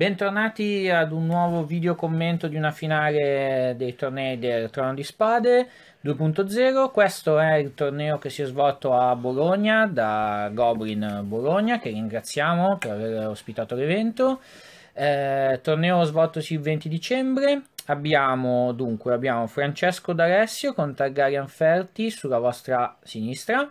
Bentornati ad un nuovo video commento di una finale dei tornei del Trono di Spade 2.0. Questo è il torneo che si è svolto a Bologna da Goblin Bologna, che ringraziamo per aver ospitato l'evento. Eh, torneo svoltosi il 20 dicembre. Abbiamo dunque abbiamo Francesco D'Alessio con Targaryen Ferti sulla vostra sinistra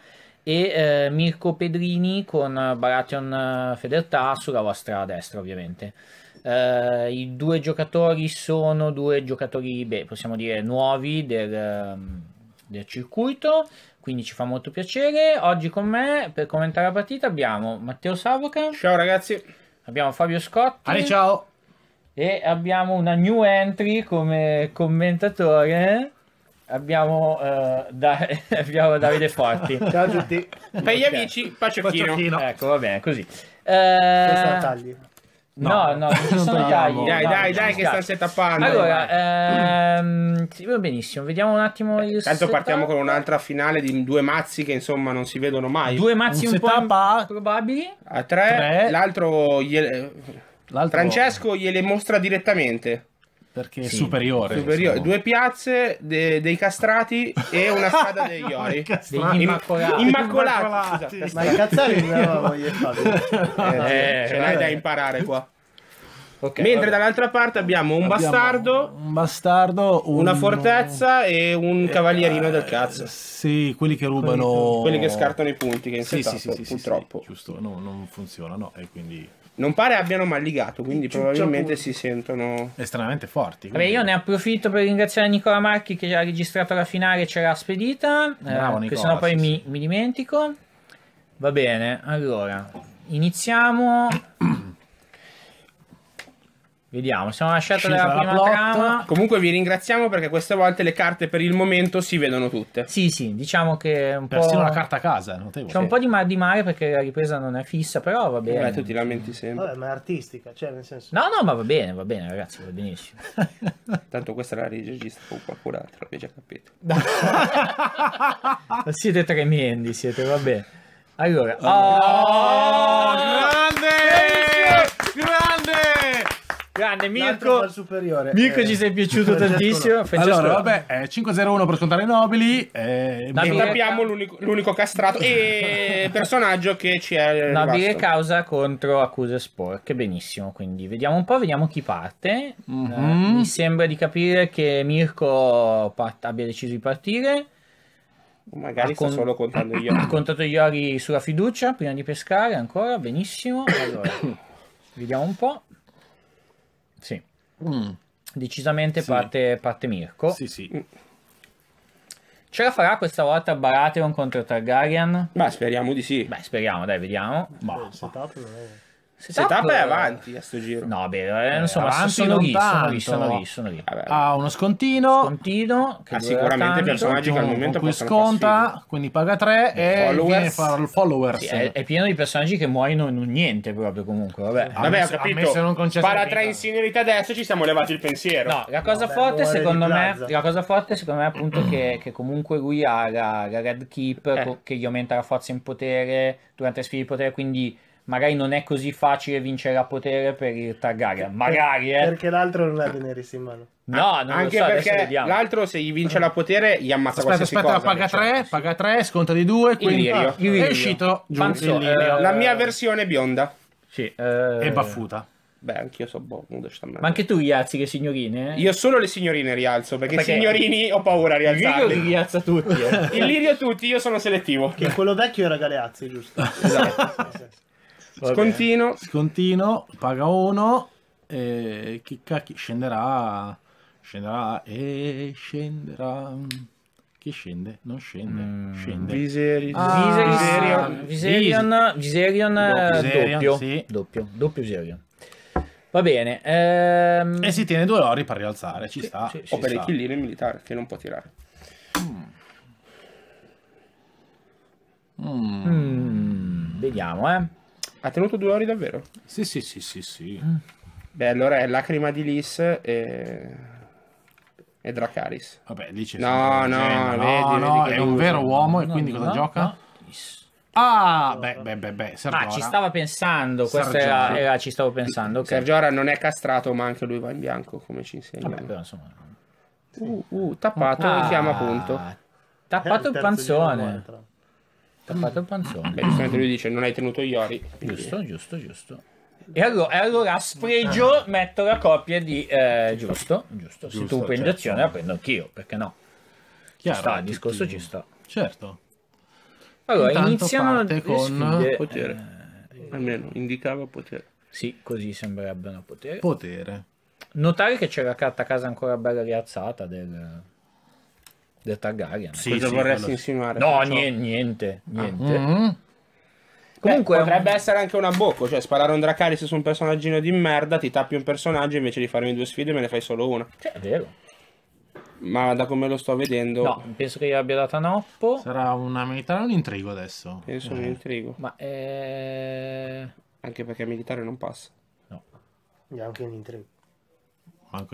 e eh, Mirko Pedrini con Baration eh, Fedeltà sulla vostra destra ovviamente. Eh, I due giocatori sono due giocatori, beh, possiamo dire nuovi del, ehm, del circuito, quindi ci fa molto piacere. Oggi con me per commentare la partita abbiamo Matteo Savoca. Ciao ragazzi. Abbiamo Fabio Scotti. Ale, ciao. E abbiamo una new entry come commentatore Abbiamo, uh, da- abbiamo Davide Forti. Ciao a tutti. Per gli amici, Pacciocchino. Ecco, va bene, così. Eh... sono tagli. No, no, no non sono tagli. Dai, no, dai, dai, che sta stai tappando. Allora, ehm, va benissimo. Vediamo un attimo il Tanto setup. partiamo con un'altra finale di due mazzi che insomma non si vedono mai. Due mazzi un, un po' a... probabili. A tre. tre. L'altro, gliele... L'altro Francesco gliele mostra direttamente perché sì, superiore. superiore. Insomma. Due piazze de- dei castrati e una strada degli ori. degli immacolati. immacolati. immacolati. Esatto, Ma i cazzari non voglio fare. Eh, ce l'hai da eh. imparare qua. Okay, Mentre vabbè. dall'altra parte abbiamo un abbiamo bastardo, un bastardo un... una fortezza e un eh, cavalierino del eh, cazzo. Sì, quelli che rubano. Quelli che scartano i punti. Che in sì, sì, sì, purtroppo. Sì, giusto, no, non funzionano. E quindi non pare abbiano mal ligato, quindi probabilmente si sentono estremamente forti. Quindi... Beh, io ne approfitto per ringraziare Nicola Marchi che ha registrato la finale e ce l'ha spedita. Eh, Bravo, eh, Nicola, che sennò poi sì. Mi, mi, dimentico. Va bene, allora iniziamo Vediamo, siamo lasciati la prima plot. trama. Comunque vi ringraziamo perché queste volte le carte per il momento si vedono tutte. Sì, sì, diciamo che un Persino po'... Persino la carta a casa, notevole. C'è un po' di mare di mare perché la ripresa non è fissa, però va bene. Eh, tu ti lamenti sempre. Vabbè, ma è artistica, cioè nel senso... No, no, ma va bene, va bene ragazzi, va benissimo. Tanto questa era la regista o qualcun altro, l'avete già capito. siete tremendi, siete, va bene. Allora... Oh, oh, grande! Grande Mirko. Mirko eh, ci sei piaciuto tantissimo. Allora, vabbè, eh, 501 per scontare i nobili. Eh, e tappiamo l'unico, l'unico, castrato e personaggio che ci è. Nobile causa contro accuse sporche. Benissimo. Quindi vediamo un po', vediamo chi parte. Mm-hmm. mi sembra di capire che Mirko part- abbia deciso di partire. Magari con... sta solo contando gli ori. Ha contato gli ori sulla fiducia prima di pescare ancora, benissimo. Allora, vediamo un po'. Sì. Mm. Decisamente sì. Parte, parte, Mirko. Sì, sì. Mm. Ce la farà questa volta Baratheon contro Targaryen? Beh, speriamo di sì. Beh, speriamo, dai, vediamo. Bah, bah. Eh, Setup è avanti a sto giro. No, beh, insomma, eh, avanti sono, lì, sono lì, sono lì, sono lì. Vabbè. Ha uno scontino. Scontino. Che ha ah, sicuramente personaggi che al momento qui sconta, passare. quindi paga 3 e viene fare il follower. Sì, è, è, pieno di personaggi che muoiono in un niente proprio comunque, vabbè. Vabbè, messo, ho capito. Para 3 in signorità adesso ci siamo levati il pensiero. No, la cosa vabbè, forte secondo me, la cosa forte secondo me è appunto che, che comunque lui ha la, la Red Keep eh. che gli aumenta la forza in potere durante sfide di potere, quindi magari non è così facile vincere a potere per il Targaryen. Magari, eh. Perché l'altro non ha Daenerys in mano. No, non Anche so, perché l'altro se gli vince la potere gli ammazza aspetta, qualsiasi aspetta, cosa. Aspetta, paga 3, cioè. paga 3, sconta di 2, quindi Illirio. Illirio. è uscito giù. Panzo, eh, la mia versione bionda. Sì, eh... E baffuta. Beh, anch'io so bonudo. Ma anche tu rialzi le signorine? Eh? Io solo le signorine rialzo perché, i signorini ho paura a rialzarli. Illirio li rialza tutti. Eh. Illirio tutti, io sono selettivo. Che quello vecchio era Galeazzi, giusto? Esatto. sì. Scontino. Scontino, paga 1. E chi cacchio scenderà? Scenderà e scenderà. Chi scende? Non scende. Mm. Scende. Viseri. Ah, Viserion. Viserion. Viserion. Doppio. Eh, Viserion, doppio. Sì. doppio. Doppio Viserion. Va bene. Ehm... E si tiene due ori per rialzare, ci sì, sta. Sì, o per sta. il killino militare che non può tirare. Mm. Mm. Vediamo, eh. Ha tenuto due ore davvero? Sì, sì, sì, sì, sì. Mm. Beh, allora è Lacrima di Lis e... e Dracaris. Vabbè, dice No, no, genere. vedi, no, vedi no è un vero uomo e quindi no, cosa gioca? Ah, beh, beh, beh, beh Sergiora. Ah, ci stava pensando, questo era, era, eh, ci stavo pensando. Okay. Sergiora non è castrato, ma anche lui va in bianco, come ci insegna. Vabbè, però, insomma... Uh, uh, tappato ah, chiama punto. Tappato il, il panzone. Tappato il panzone. Beh, giustamente lui dice non hai tenuto Iori. Quindi... Giusto, giusto, giusto. E allora, e allora a sfregio ah. metto la copia di eh, giusto, giusto, giusto. Se tu prendi certo. azione la prendo anch'io, perché no? Chiaro, ci sta, il discorso ci sta. Certo. Allora, Intanto iniziano le con sfide, potere. Eh, Almeno indicava potere. Sì, così sembrebbero potere. Potere. Notare che c'è la carta casa ancora bella rialzata del del Targaryen. Sì, Cosa sì, vorresti quello... insinuare? No, niente, niente. Ah. Mm-hmm. Comunque Beh, potrebbe essere anche una bocca, cioè sparare un Dracaris su un personaggino di merda, ti tappi un personaggio invece di farmi due sfide me ne fai solo una. Cioè, è vero. Ma da come lo sto vedendo... No, penso che io abbia data Noppo. Sarà una militare o un intrigo adesso? Penso eh. un intrigo. Ma è... Eh, anche perché militare non passa. No. È anche un intrigo. No,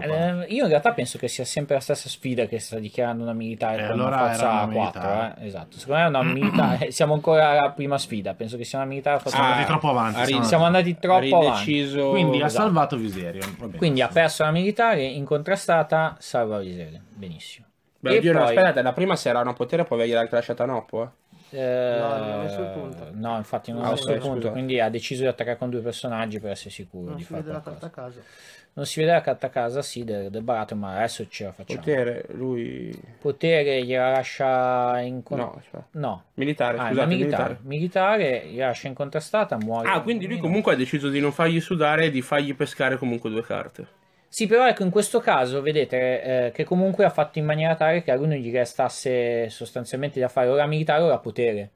ehm, io in realtà penso che sia sempre la stessa sfida che sta dichiarando una militare eh, allora una forza una 4. Militare. Eh? Esatto, secondo me è una militare. Eh, siamo ancora alla prima sfida. Penso che sia una militare. Forza... Siamo andati troppo avanti. Siamo, siamo andati troppo rideciso... avanti. Quindi esatto. ha salvato Viserion. Bene, Quindi ha perso la militare, incontrastata, salva Viserion. Benissimo. Beh, e io poi... aspettate, la prima si erano a potere, poi ve gliel'ha lasciata Noppo. Eh? no, eh, punto. No, infatti non ha ah, nessun okay, punto. Scusa. Quindi ha deciso di attaccare con due personaggi per essere sicuro. Non si vede qualcosa. la carta a casa. Non si vede la carta a casa, sì, del, del barato, ma adesso ce la facciamo. Potere, lui... Potere gliela lascia incontrastata. No, cioè... no. Militare, ah, scusate, militare. militare. gliela lascia incontrastata, muore. Ah, quindi lui comunque ha deciso di non fargli sudare e di fargli pescare comunque due carte. Sì, però ecco, in questo caso vedete eh, che comunque ha fatto in maniera tale che a lui non gli restasse sostanzialmente da fare ora militare ora potere.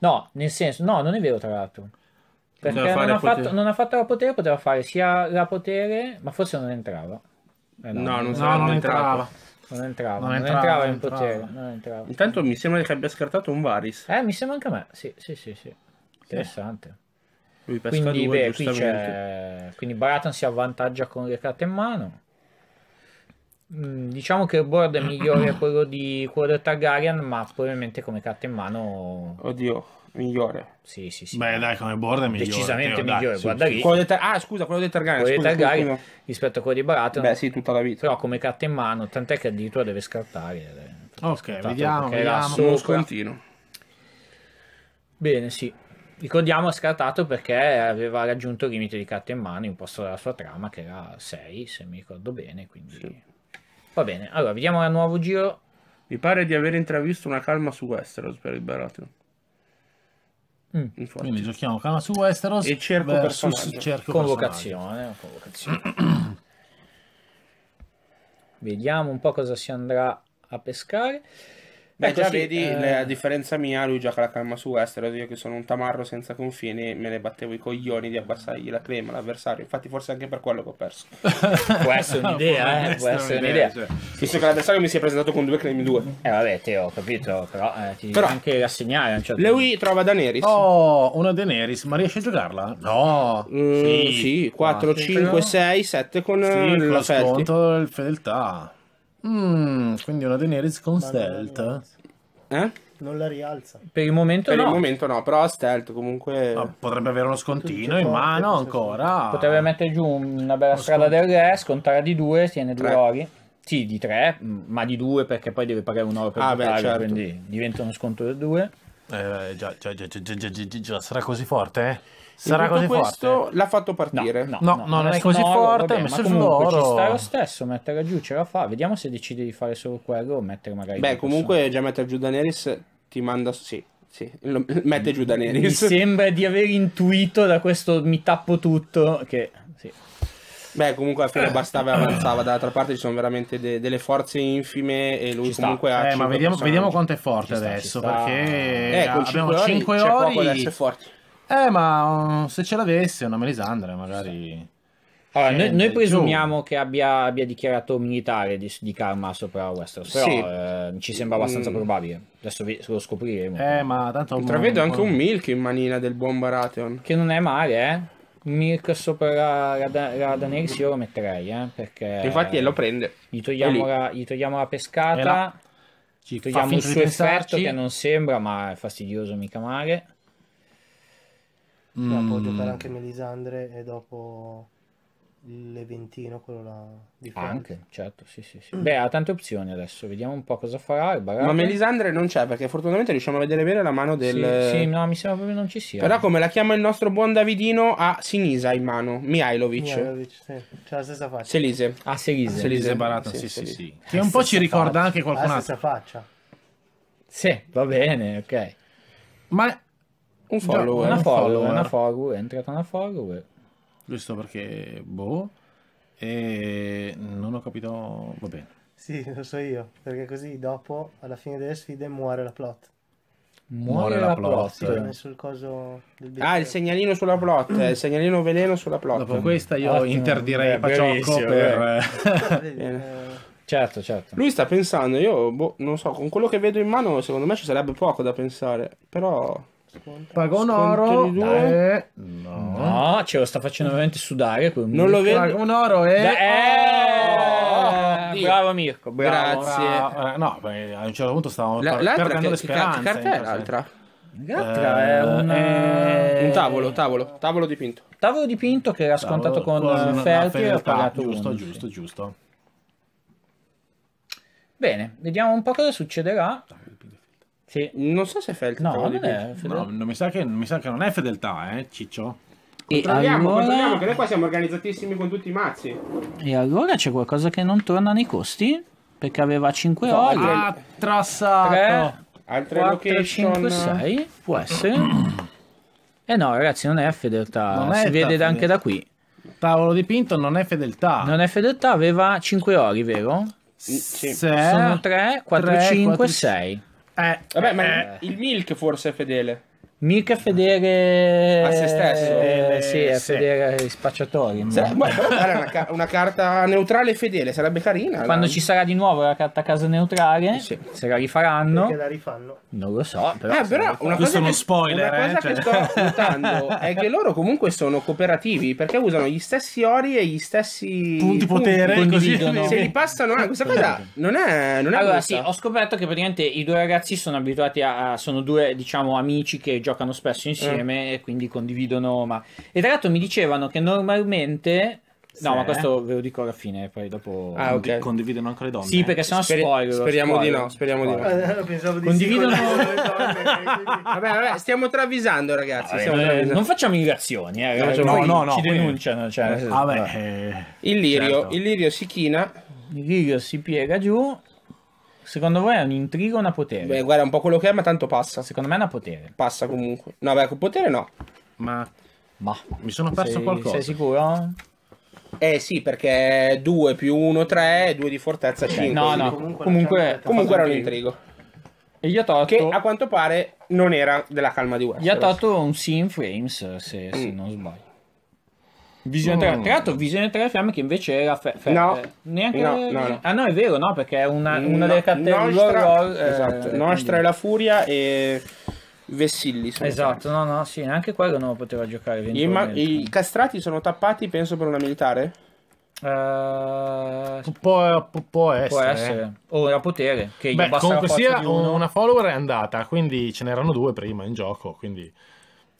No, nel senso, no, non è vero tra l'altro. Perché non ha, fatto, non ha, fatto, la potere, poteva fare sia la potere, ma forse non entrava. Eh, no, no, non, so, no, non, non entrava. entrava. Non entrava, non entrava, entrava in entrava. potere. Entrava. Intanto mi sembra che abbia scartato un Varis. Eh, mi sembra anche a me. Sì, sì, sì. sì. Interessante. Lui pesca quindi, due, beh, qui c'è... quindi Baraton si avvantaggia con le carte in mano. Mm, diciamo che il board è migliore quello di quello del Targaryen, ma probabilmente come carte in mano. Oddio, migliore. Sì, sì, sì. Beh, dai, come board è migliore. Decisamente Teo, migliore, dai, guarda sì, lì. Quello tar- ah, scusa, quello del Targaryen. Quello del Targaryen scusa. rispetto a quello di Baraton. Beh, sì, tutta la vita. Però come carta in mano, tant'è che addirittura deve scartare. Eh, ok, vediamo, vediamo. Uno scontino. Bene, sì. Ricordiamo ha scartato perché aveva raggiunto il limite di carte in mano imposto dalla sua trama che era 6 se mi ricordo bene, quindi sì. va bene. Allora, vediamo il nuovo giro. Mi pare di aver intravisto una calma su Westeros per il Baratheon. Mm. Quindi giochiamo calma su Westeros e cerco, versus, cerco convocazione. convocazione. Vediamo un po' cosa si andrà a pescare. Beh, già così, vedi, eh... a differenza mia, lui gioca la calma su Westeros, io che sono un tamarro senza confini, me ne battevo i coglioni di abbassargli la crema all'avversario, infatti forse anche per quello che ho perso. può essere un'idea, eh, può essere un'idea. Visto cioè. sì, che l'avversario mi si è presentato con due cremi due. Eh vabbè, te ho capito, però eh, ti però, anche assegnare. Un certo Lui trova Daenerys. Oh, una Daenerys, ma riesci a giocarla? No. Mm, sì, sì 4, 4, 5, 6, 7 con sì, la sconto, fedeltà. Mm, quindi una Daenerys con Ma stealth. Eh? Non la rialza. Per il momento per no. Per il momento no, però stealth comunque... No, potrebbe avere uno scontino in mano ancora. Potrebbe mettere giù una bella uno strada sconto. del re, scontare di due, tiene due ori. Sì, di tre, ma di due perché poi deve pagare un oro per ah, giocare, certo. quindi diventa uno sconto del due. Eh, già, già, già, già, sarà così forte, eh? Sarà così questo forte? l'ha fatto partire. No, no, no, no non è così oro, forte, vabbè, messo ma comunque l'oro. ci sta lo stesso, mettere giù ce la fa. Vediamo se decide di fare solo quello o mettere magari... Beh, comunque persone. già mettere giù Daenerys ti manda... Sì, sì, lo mette giù Daenerys. Mi sembra di aver intuito da questo mi tappo tutto che... Sì. Beh, comunque alla fine bastava e avanzava. Dall'altra parte ci sono veramente de- delle forze infime e lui ci comunque sta. ha... Eh, ma vediamo, vediamo, quanto è forte ci adesso, sta, perché eh, abbiamo 5 ore... C'è poco da essere forti. Eh, ma mm, se ce l'avesse una Melisandre, magari. Allora, noi, noi, presumiamo più. che abbia, abbia, dichiarato militare di, di Karma sopra Westeros, però sì. eh, ci sembra abbastanza mm. probabile. Adesso vi, lo scopriremo. Eh, ma tanto. Intravedo anche un Milk in manina del buon Baratheon. Che non è male, eh. Milk sopra la, la, Daenerys io lo metterei, eh, perché... Infatti lo prende. Gli togliamo, la, gli togliamo la, pescata, Ci togliamo il suo effetto che non sembra, ma è fastidioso mica male. No, può mm. giocare anche Melisandre e dopo l'Eventino, quello là di Francia. Anche, certo, sì, sì, sì. Beh, ha tante opzioni adesso, vediamo un po' cosa farà. Ma Melisandre non c'è, perché fortunatamente riusciamo a vedere bene la mano del... Sì, sì no, mi sembra proprio non ci sia. Però come la chiama il nostro buon Davidino, ha Sinisa in mano, Mihailovic. Mihailovic, sì, c'è la stessa faccia. Selise. Ah, Selise. Selise Barata, sì, sì, sì. Che un po' ci ricorda anche qualcun altro. Ha la stessa faccia. Sì, va bene, ok. Ma Boh, Un follower. Una follower, una follower, è entrata una follower. Giusto perché, boh, e non ho capito, va bene. Sì, lo so io, perché così dopo, alla fine delle sfide, muore la plot. Muore, muore la, la plot. plot. Sì, ho messo il coso del ah, il segnalino sulla plot, eh, il segnalino veleno sulla plot. Dopo questa io Ottimo. interdirei eh, Paciocco eh. per... Eh. eh. Certo, certo. Lui sta pensando, io boh, non so, con quello che vedo in mano secondo me ci sarebbe poco da pensare, però... Pagonoro è... no. no, ce lo sta facendo veramente sudare. Non Mirko. lo vedo. Pagonoro è... Eh? Da- è... Eh! Oh, bravo Mirko, bravo. grazie. Bravo. Eh, no, beh, a un certo punto stavamo La, perdendo che, le speranze. Certo che carta è l'altra? L'altra eh, è un, eh... un tavolo, tavolo, tavolo dipinto. Tavolo dipinto che era scontato con, con Ferti e ho pagato giusto, uno, giusto, giusto. Bene, vediamo un po' cosa succederà. Sì. Non so se è fedeltà. No, non, è fedeltà. no mi, sa che, mi sa che non è fedeltà, eh, Ciccio. E controlliamo, allora... controlliamo, che noi qua siamo organizzatissimi con tutti i mazzi. E allora c'è qualcosa che non torna nei costi? Perché aveva 5 no, ore. Ah, trassato. Altre 4, location. 5, 6. Può essere. eh no, ragazzi, non è fedeltà. Non si è vede fedeltà. anche da qui. Tavolo dipinto non è fedeltà. Non è fedeltà, aveva 5 ore, vero? Sì. Sono 3, 4, 3, 5, 4, 6. Eh, Vabbè, ma eh. il Milk forse è fedele. Mica fedele a se stesso, eh, eh sì, è eh, sì. fedele ai spacciatori. Ma... Sì, una, ca- una, carta neutrale e fedele sarebbe carina. Quando no? ci sarà di nuovo la carta casa neutrale, sì. se la rifaranno, Perché la rifanno. non lo so. Però, eh, però una questo è uno spoiler. Una cosa eh, che cioè. sto ascoltando è che loro comunque sono cooperativi perché usano gli stessi ori e gli stessi punti, potere. Punti così se li passano, eh, questa cosa esatto. non è. Non è allora, brutta. sì, ho scoperto che praticamente i due ragazzi sono abituati a. sono due, diciamo, amici che giocano giocano spesso eh. insieme eh. e quindi condividono. Ma... E tra l'altro mi dicevano che normalmente. Se... No, ma questo ve lo dico alla fine, poi dopo ah, okay. Cioè, condividono anche le donne. Sì, perché eh. sennò Speri... spoiler. Speriamo spoiler, di no, speriamo spoiler. di no. Eh, di condividono sì, con donne, vabbè, stiamo travisando, ragazzi. Vabbè, stiamo non, travisando. non facciamo irrazioni, eh, no, no, no, ci denunciano, cioè. Vabbè. Ah, il lirio, certo. il lirio si china, il lirio si piega giù Secondo voi è un intrigo o una potere? Beh, guarda, un po' quello che è, ma tanto passa. Secondo me è una potere. Passa comunque. No, beh, con potere no. Ma... Ma... Mi sono perso sei, qualcosa. Sei sicuro? Eh sì, perché 2 più 1, 3, 2 di fortezza, 5. No, no, comunque, comunque, comunque era un intrigo. E Yototto... Che a quanto pare non era della calma di Westeros. tolto un C in frames, se, se mm. non sbaglio. Visione mm. tra l'altro Visione 3 Fiamme che invece era fe- fe- no. Eh, neanche no, no, no, Ah no, è vero, no, perché è una, una delle categorie Nostra, horror, eh, esatto, eh, Nostra è la furia e Vessilli. Esatto, no, no, sì, neanche quello non poteva giocare ma- I, castrati sono tappati, penso per una militare. Uh, può, può, può, essere, può essere. o era potere che Beh, comunque sia una follower è andata quindi ce n'erano due prima in gioco quindi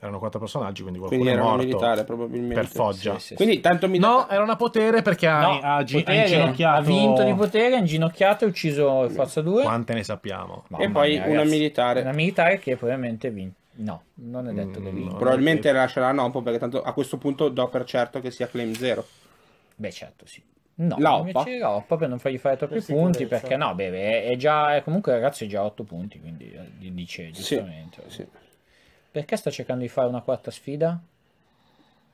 erano quattro personaggi, quindi qualcuno quindi era morto. militare probabilmente. Per Foggia. Sì, sì, quindi tanto mi No, era una potere perché no, ha, ha, potere, ha, inginocchiato... Ha vinto di potere, ha inginocchiato e ucciso Forza 2. Quante ne sappiamo? Mamma e poi mia, una militare. Una militare che probabilmente vinto. No, non è detto mm, che vinto. Probabilmente lascerà Nopo perché tanto a questo punto do per certo che sia claim Zero. Beh certo, sì. No, invece Oppa. per non fargli fare troppi punti, perché no, beh, è già, comunque ragazzi, è già 8 punti, quindi eh, dice giustamente. Sì, sì. Perché sta cercando di fare una quarta sfida?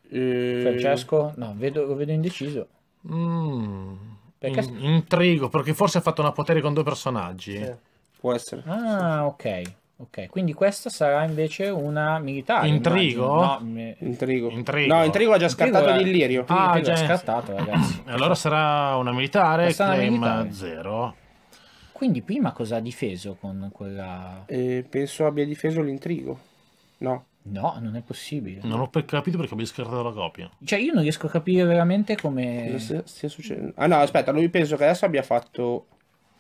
E... Eh, Francesco? No, vedo, lo vedo indeciso. Mm, perché... In, intrigo, perché forse ha fatto una potere con due personaggi. Sì. Può essere. Ah, ok. Ok, quindi questa sarà invece una militare. Intrigo? No, mi... intrigo. intrigo. No, Intrigo l'ha già scattato era... di Illirio. Ah, ah, intrigo già scattato, ragazzi. allora sarà una militare, sarà claim militare. zero. Quindi prima cosa ha difeso con quella... Eh, penso abbia difeso l'intrigo. No. No, non è possibile. Non ho capito perché abbiamo scartato la copia. Cioè, io non riesco a capire veramente come. Cosa stia, stia succedendo? Ah, no, aspetta, lui penso che adesso abbia fatto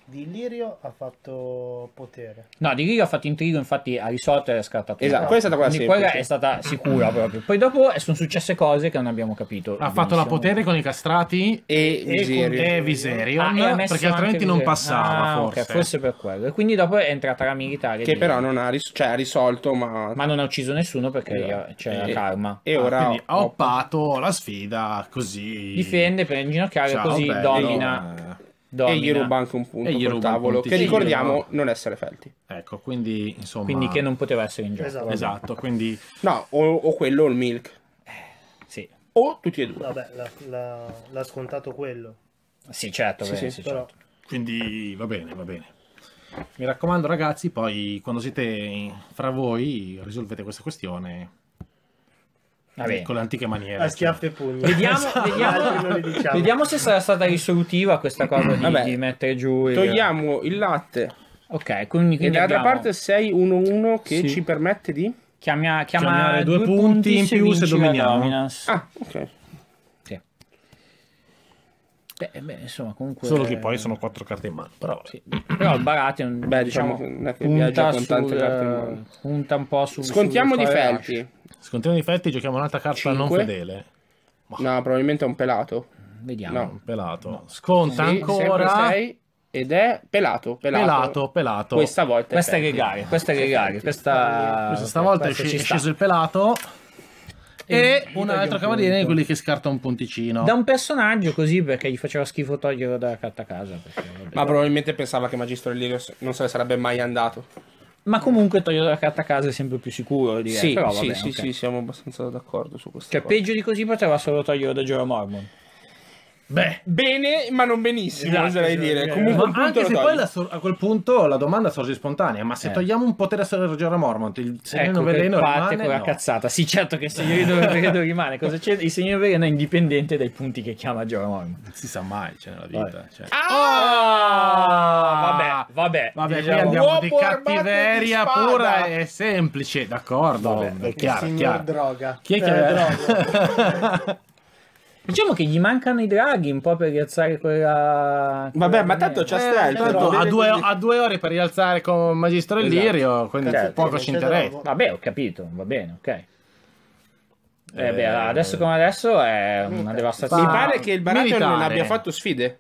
di Lirio ha fatto potere. No, di Lirio ha fatto intrigo, infatti ha risolto e ha scartato. Esatto, quella è stata quella, quella è stata sicura proprio. Poi dopo eh, sono successe cose che non abbiamo capito. Ha fatto la potere con i castrati e, e Viserion. E Viserion ah, e perché altrimenti non passava, ah, forse. Okay, forse per quello. E quindi dopo è entrata la militare. Che però non ha, ris- cioè, ha risolto, ma... ma... non ha ucciso nessuno perché eh, c'era e, karma. E ah, ora... ha oppato la sfida così. Difende per inginocchiare Ciao, così bello. domina... No Domina. E gli ruba anche un punto sul tavolo, che ricordiamo sì, non essere Felti. Ecco, quindi insomma... Quindi che non poteva essere in gioco. Esatto, esatto quindi... No, o, o, quello o il milk. Eh, sì. O tutti e due. Vabbè, l'ha, l'ha, l'ha scontato quello. Sì, certo, sì, bene, sì, però... certo. Quindi va bene, va bene. Mi raccomando ragazzi, poi quando siete fra voi risolvete questa questione Vabbè. Eh, con l'antica maniera. A schiaffe e pugni. Vediamo, esatto, vediamo, diciamo. vediamo, se sarà stata risolutiva questa cosa di, di mettere giù. Il... Togliamo il latte. Ok, quindi, quindi e dall'altra abbiamo... parte 6-1-1 che sì. ci permette di... Chiama, chiama Chiamare due, due punti, punti in più se dominiamo. Ah, ok. Beh, beh, insomma, comunque... Solo che poi sono quattro carte in mano. Però, sì. però il Baratheon, beh, diciamo, beh, diciamo, punta, con tante sul, carte in mano. punta un po' su... Scontiamo sul di Felti. Scontiamo di Felti, giochiamo un'altra carta Cinque. non fedele. Ma... No, probabilmente è un pelato. Vediamo. No. Un pelato. No. Sconta sì, ancora... Ed è pelato, pelato, pelato. pelato. Questa volta è Questa è Gregaria. Questa è Gregaria. Questa... Questa... Questa, stavolta è, è sceso il pelato. E, un altro cavaliere quelli che scarta un ponticino Da un personaggio così perché gli faceva schifo toglierlo dalla carta casa. Perché, Ma probabilmente pensava che Magistro Lirio non se ne sarebbe mai andato. Ma comunque toglierlo dalla carta a casa è sempre più sicuro. Direi. Sì, Però, vabbè, sì, okay. sì, siamo abbastanza d'accordo su questo. Cioè, cosa. peggio di così poteva solo toglierlo da Geo Mormon. Beh. Bene, ma non benissimo, esatto, oserei esatto, dire. Esatto. Comunque, ma anche se poi so- a quel punto la domanda sorge spontanea, ma se eh. togliamo un potere a Sergio Mormont, il segno ecco, veleno parte quella no. cazzata. Sì, certo che il segno veleno rimane. Cosa c'è? Il segno veleno è indipendente dai punti che chiama Giorgio Mormont. Non si sa mai, c'è cioè, nella vita. Cioè. Ah! ah! Vabbè, vabbè. Vabbè, diciamo, andiamo di cattiveria di pura e semplice, d'accordo. Vabbè, è chiaro, chiaro. Droga. Chi è che eh, droga? Diciamo che gli mancano i draghi un po' per rialzare quella. Vabbè, ma tanto c'è Strel. Eh, certo. a, due, a due ore per rialzare con Magistro Illirio, esatto. quindi certo, poco ci interessa. Vabbè, ho capito, va bene, ok. Eh beh, eh, adesso come adesso è una devastazione. Mi pare che il Baratheon non abbia fatto sfide.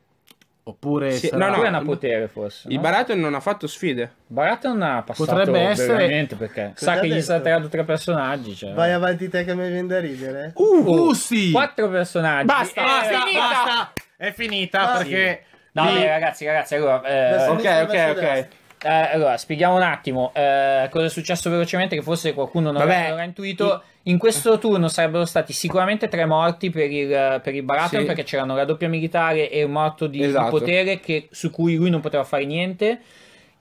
Oppure sì, sarà... no, no, hanno potere forse. Il no? Baratheon non ha fatto sfide. Baratheon ha passato Potrebbe essere... perché Cosa sa che detto? gli sta tirando tre personaggi. Cioè. Vai avanti te che mi viene da ridere. Uh, uh, oh, sì. Quattro personaggi. Eh, eh, basta, basta, è finita. Basta. È finita ah, perché... Sì. No, lì... beh, ragazzi, ragazzi, allora... Eh... Ok, ok, ok eh, allora, spieghiamo un attimo eh, cosa è successo velocemente, che forse qualcuno non Vabbè, avrà intuito. I... In questo turno sarebbero stati sicuramente tre morti per il, per il Baratheon, sì. perché c'erano la doppia militare e un morto di, esatto. di potere che, su cui lui non poteva fare niente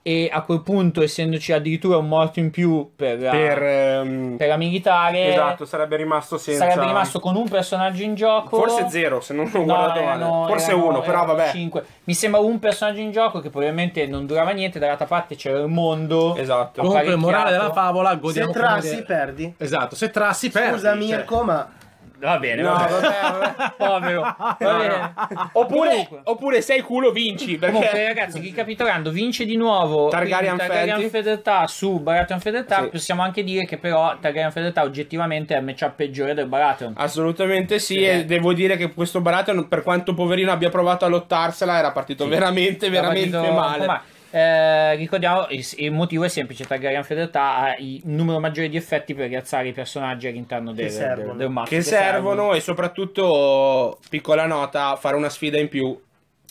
e a quel punto essendoci addirittura un morto in più per la, eh, per, ehm, per la militare esatto sarebbe rimasto senza sarebbe rimasto con un personaggio in gioco forse zero se non ho no, guardato erano, forse erano, uno erano, però vabbè cinque. mi sembra un personaggio in gioco che probabilmente non durava niente dall'altra parte c'era il mondo esatto comunque morale della favola godiamo se trassi perdi esatto se trassi perdi scusa cioè. Mirko cioè. ma Va bene, no, va bene. Vabbè, Povero. Va bene. Oppure, oppure, sei culo, vinci. Perché Comunque, ragazzi, ricapitolando, vince di nuovo Targaryen, Targaryen Fedeltà su Baratheon Fedeltà. Sì. Possiamo anche dire che, però, Targaryen Fedeltà oggettivamente è il matchup peggiore del Baratheon. Assolutamente sì. sì. E eh. devo dire che questo Baratheon, per quanto poverino abbia provato a lottarsela, era partito sì. veramente, veramente partito male. Eh, ricordiamo il, motivo è semplice: Targaryen Fedeltà ha il numero maggiore di effetti per rialzare i personaggi all'interno del, servono. del, del, del che, che servono, servono e soprattutto, piccola nota, fare una sfida in più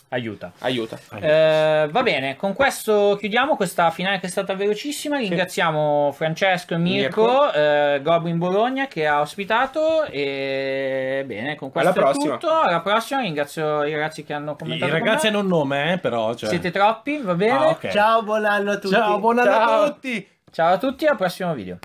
Aiuta. Aiuta. Eh, va bene, con questo chiudiamo questa finale che è stata velocissima. Ringraziamo sì. Francesco e Mirko, eh, Goblin Bologna che ha ospitato. E bene, con questo Alla prossima. tutto. Alla prossima, ringrazio i ragazzi che hanno commentato. I ragazzi hanno un nome, eh, però. Cioè... Siete troppi, va bene. Ah, okay. Ciao, buon anno a tutti. Ciao, buon anno Ciao. a tutti. Ciao a tutti, al prossimo video.